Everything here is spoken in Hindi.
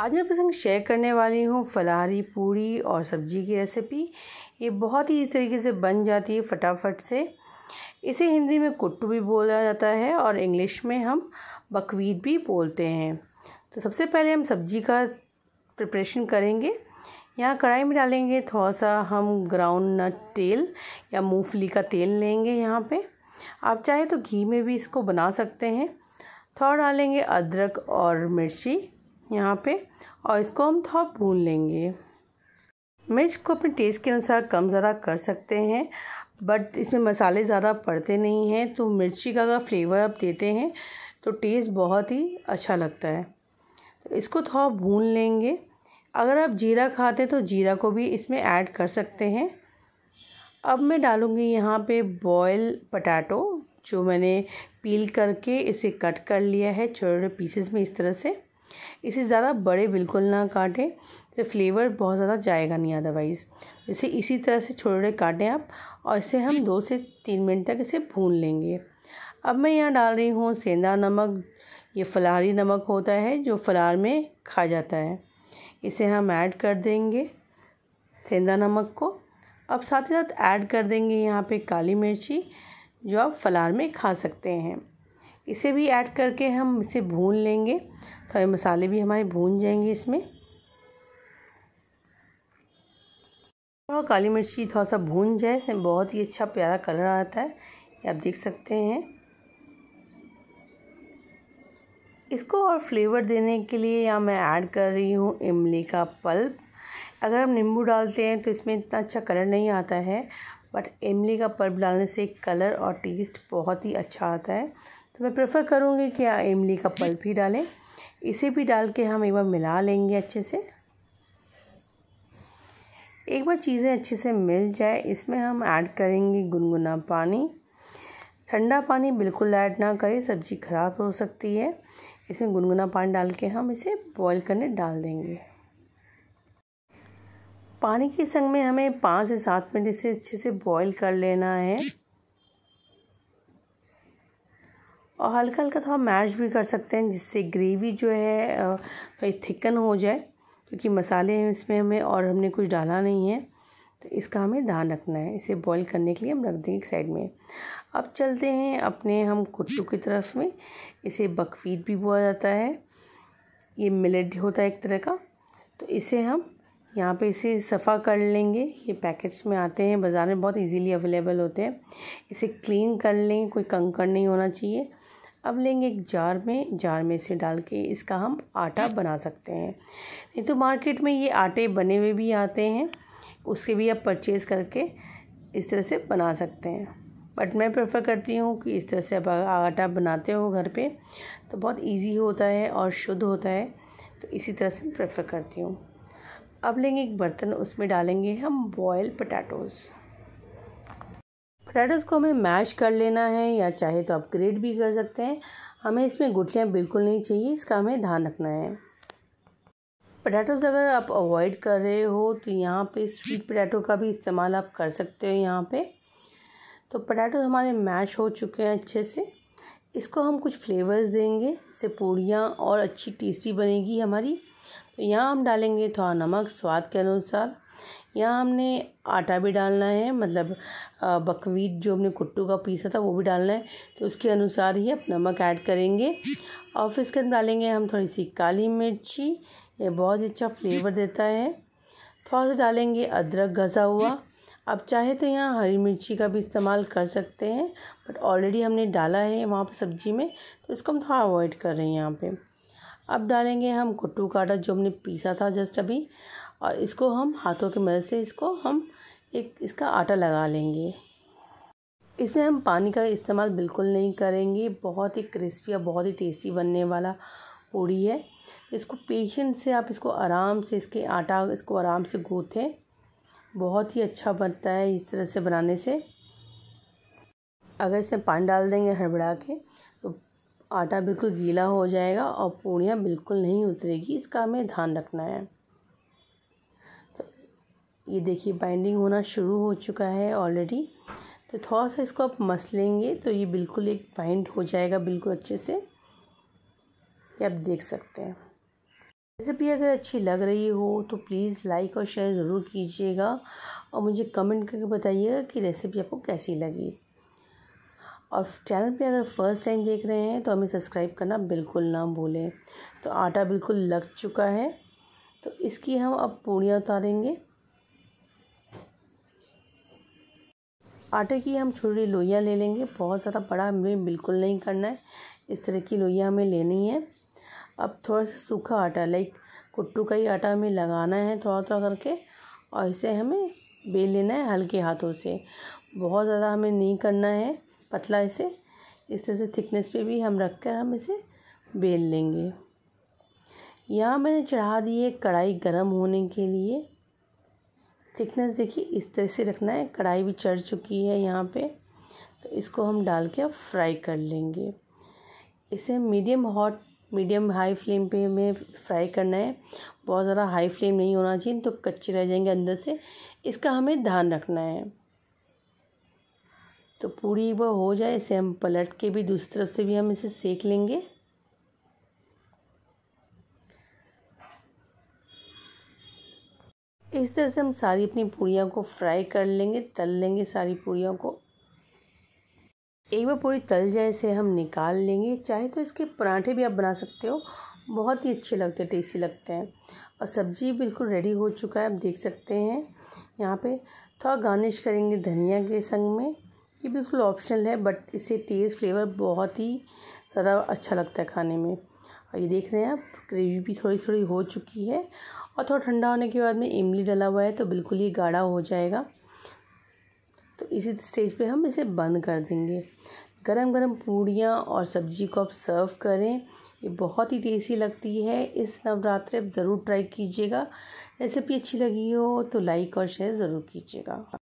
आज मैं पसंद शेयर करने वाली हूँ फलाहारी पूड़ी और सब्जी की रेसिपी ये बहुत ही इस तरीके से बन जाती है फटाफट से इसे हिंदी में कुट्टू भी बोला जाता है और इंग्लिश में हम बकवीट भी बोलते हैं तो सबसे पहले हम सब्जी का प्रिपरेशन करेंगे यहाँ कढ़ाई में डालेंगे थोड़ा सा हम ग्राउंड नट तेल या मूंगफली का तेल लेंगे यहाँ पे आप चाहे तो घी में भी इसको बना सकते हैं थोड़ा डालेंगे अदरक और मिर्ची यहाँ पे और इसको हम थोड़ा भून लेंगे मिर्च को अपने टेस्ट के अनुसार कम ज़्यादा कर सकते हैं बट इसमें मसाले ज़्यादा पड़ते नहीं हैं तो मिर्ची का अगर फ्लेवर आप देते हैं तो टेस्ट बहुत ही अच्छा लगता है तो इसको थोड़ा भून लेंगे अगर आप जीरा खाते तो जीरा को भी इसमें ऐड कर सकते हैं अब मैं डालूँगी यहाँ पे बॉयल पटाटो जो मैंने पील करके इसे कट कर लिया है छोटे छोटे पीसेस में इस तरह से इसे ज़्यादा बड़े बिल्कुल ना काटें तो फ्लेवर बहुत ज़्यादा जाएगा नहीं अदरवाइज़ इसे इसी तरह से छोटे काटें आप और इसे हम दो से तीन मिनट तक इसे भून लेंगे अब मैं यहाँ डाल रही हूँ सेंधा नमक ये फलाहारी नमक होता है जो फलार में खा जाता है इसे हम ऐड कर देंगे सेंधा नमक को अब साथ ही साथ ऐड कर देंगे यहाँ पे काली मिर्ची जो आप फलार में खा सकते हैं इसे भी ऐड करके हम इसे भून लेंगे थोड़े तो मसाले भी हमारे भून जाएंगे इसमें और काली मिर्ची थोड़ा सा भून जाए इसमें बहुत ही अच्छा प्यारा कलर आता है ये आप देख सकते हैं इसको और फ्लेवर देने के लिए या मैं ऐड कर रही हूँ इमली का पल्प अगर हम नींबू डालते हैं तो इसमें इतना अच्छा कलर नहीं आता है बट इमली का पल्प डालने से कलर और टेस्ट बहुत ही अच्छा आता है तो मैं प्रेफर करूँगी कि इमली का पल्प ही डालें इसे भी डाल के हम एक बार मिला लेंगे अच्छे से एक बार चीज़ें अच्छे से मिल जाए इसमें हम ऐड करेंगे गुनगुना पानी ठंडा पानी बिल्कुल ऐड ना करें सब्ज़ी ख़राब हो सकती है इसमें गुनगुना पानी डाल के हम इसे बॉईल करने डाल देंगे पानी के संग में हमें पाँच से सात मिनट इसे अच्छे से बॉईल कर लेना है और हल्का हल्का थोड़ा मैश भी कर सकते हैं जिससे ग्रेवी जो है थोड़ी थिकन हो जाए क्योंकि मसाले हैं इसमें हमें और हमने कुछ डाला नहीं है तो इसका हमें ध्यान रखना है इसे बॉईल करने के लिए हम रख देंगे एक साइड में अब चलते हैं अपने हम कुट्टू की तरफ में इसे बकवीट भी बोला जाता है ये मिलेट होता है एक तरह का तो इसे हम यहाँ पे इसे सफ़ा कर लेंगे ये पैकेट्स में आते हैं बाज़ार में बहुत इजीली अवेलेबल होते हैं इसे क्लीन कर लें कोई कंकड़ नहीं होना चाहिए अब लेंगे एक जार में जार में से डाल के इसका हम आटा बना सकते हैं नहीं तो मार्केट में ये आटे बने हुए भी आते हैं उसके भी आप परचेज़ करके इस तरह से बना सकते हैं बट मैं प्रेफर करती हूँ कि इस तरह से आप आटा बनाते हो घर पे तो बहुत इजी होता है और शुद्ध होता है तो इसी तरह से प्रेफर करती हूँ अब लेंगे एक बर्तन उसमें डालेंगे हम बॉयल पटाटोज़ पोटैटोज़ को हमें मैश कर लेना है या चाहे तो आप ग्रेट भी कर सकते हैं हमें इसमें गुटलियाँ बिल्कुल नहीं चाहिए इसका हमें ध्यान रखना है पटैटोज़ अगर आप अवॉइड कर रहे हो तो यहाँ पे स्वीट पटैटो का भी इस्तेमाल आप कर सकते हो यहाँ पे तो पटैटो हमारे मैश हो चुके हैं अच्छे से इसको हम कुछ फ्लेवर्स देंगे इससे पूड़ियाँ और अच्छी टेस्टी बनेगी हमारी तो यहाँ हम डालेंगे थोड़ा नमक स्वाद के अनुसार यहाँ हमने आटा भी डालना है मतलब बकवीट जो हमने कुट्टू का पीसा था वो भी डालना है तो उसके अनुसार ही आप नमक ऐड करेंगे और फिर इसके डालेंगे हम थोड़ी सी काली मिर्ची ये बहुत ही अच्छा फ्लेवर देता है थोड़ा सा डालेंगे अदरक घसा हुआ आप चाहे तो यहाँ हरी मिर्ची का भी इस्तेमाल कर सकते हैं बट ऑलरेडी हमने डाला है वहाँ पर सब्जी में तो इसको हम थोड़ा अवॉइड कर रहे हैं यहाँ पे अब डालेंगे हम कुट्टू का आटा जो हमने पीसा था जस्ट अभी और इसको हम हाथों की मदद से इसको हम एक इसका आटा लगा लेंगे इसमें हम पानी का इस्तेमाल बिल्कुल नहीं करेंगे बहुत ही क्रिस्पी और बहुत ही टेस्टी बनने वाला पूड़ी है इसको पेशेंट से आप इसको आराम से इसके आटा इसको आराम से गूँथें बहुत ही अच्छा बनता है इस तरह से बनाने से अगर इसमें पानी डाल देंगे हड़बड़ा के तो आटा बिल्कुल गीला हो जाएगा और पूड़ियाँ बिल्कुल नहीं उतरेगी इसका हमें ध्यान रखना है ये देखिए बाइंडिंग होना शुरू हो चुका है ऑलरेडी तो थोड़ा सा इसको आप मस लेंगे तो ये बिल्कुल एक बाइंड हो जाएगा बिल्कुल अच्छे से ये आप देख सकते हैं रेसिपी अगर अच्छी लग रही हो तो प्लीज़ लाइक और शेयर ज़रूर कीजिएगा और मुझे कमेंट करके बताइएगा कि रेसिपी आपको कैसी लगी और चैनल पे अगर फर्स्ट टाइम देख रहे हैं तो हमें सब्सक्राइब करना बिल्कुल ना भूलें तो आटा बिल्कुल लग चुका है तो इसकी हम अब पूड़ियाँ उतारेंगे आटे की हम छोटी लोइयाँ ले लेंगे बहुत ज़्यादा बड़ा हमें बिल्कुल नहीं करना है इस तरह की लोइयाँ हमें लेनी है अब थोड़ा सा सूखा आटा लाइक कुट्टू का ही आटा हमें लगाना है थोड़ा थोड़ा करके और इसे हमें बेल लेना है हल्के हाथों से बहुत ज़्यादा हमें नहीं करना है पतला इसे इस तरह से थिकनेस पे भी हम रख कर हम इसे बेल लेंगे यहाँ मैंने चढ़ा दी है कढ़ाई गर्म होने के लिए थिकनेस देखिए इस तरह से रखना है कढ़ाई भी चढ़ चुकी है यहाँ पे तो इसको हम डाल के अब फ्राई कर लेंगे इसे medium hot medium high flame पे हमें फ्राई करना है बहुत ज़्यादा हाई फ्लेम नहीं होना चाहिए तो कच्चे रह जाएंगे अंदर से इसका हमें ध्यान रखना है तो पूरी वह हो जाए इसे हम पलट के भी दूसरी तरफ से भी हम इसे सेक लेंगे इस तरह से हम सारी अपनी पूड़ियों को फ्राई कर लेंगे तल लेंगे सारी पूड़ियों को एक बार पूरी तल जाए इसे हम निकाल लेंगे चाहे तो इसके पराठे भी आप बना सकते हो बहुत ही अच्छे लगते हैं टेस्टी लगते हैं और सब्जी बिल्कुल रेडी हो चुका है आप देख सकते हैं यहाँ पे थोड़ा गार्निश करेंगे धनिया के संग में ये बिल्कुल ऑप्शनल है बट इससे टेस्ट फ्लेवर बहुत ही ज़्यादा अच्छा लगता है खाने में और ये देख रहे हैं आप ग्रेवी भी थोड़ी थोड़ी हो चुकी है और थोड़ा ठंडा होने के बाद में इमली डला हुआ है तो बिल्कुल ही गाढ़ा हो जाएगा तो इसी स्टेज पे हम इसे बंद कर देंगे गरम गरम पूड़ियाँ और सब्जी को आप सर्व करें ये बहुत ही टेस्टी लगती है इस नवरात्र आप ज़रूर ट्राई कीजिएगा रेसिपी अच्छी लगी हो तो लाइक और शेयर ज़रूर कीजिएगा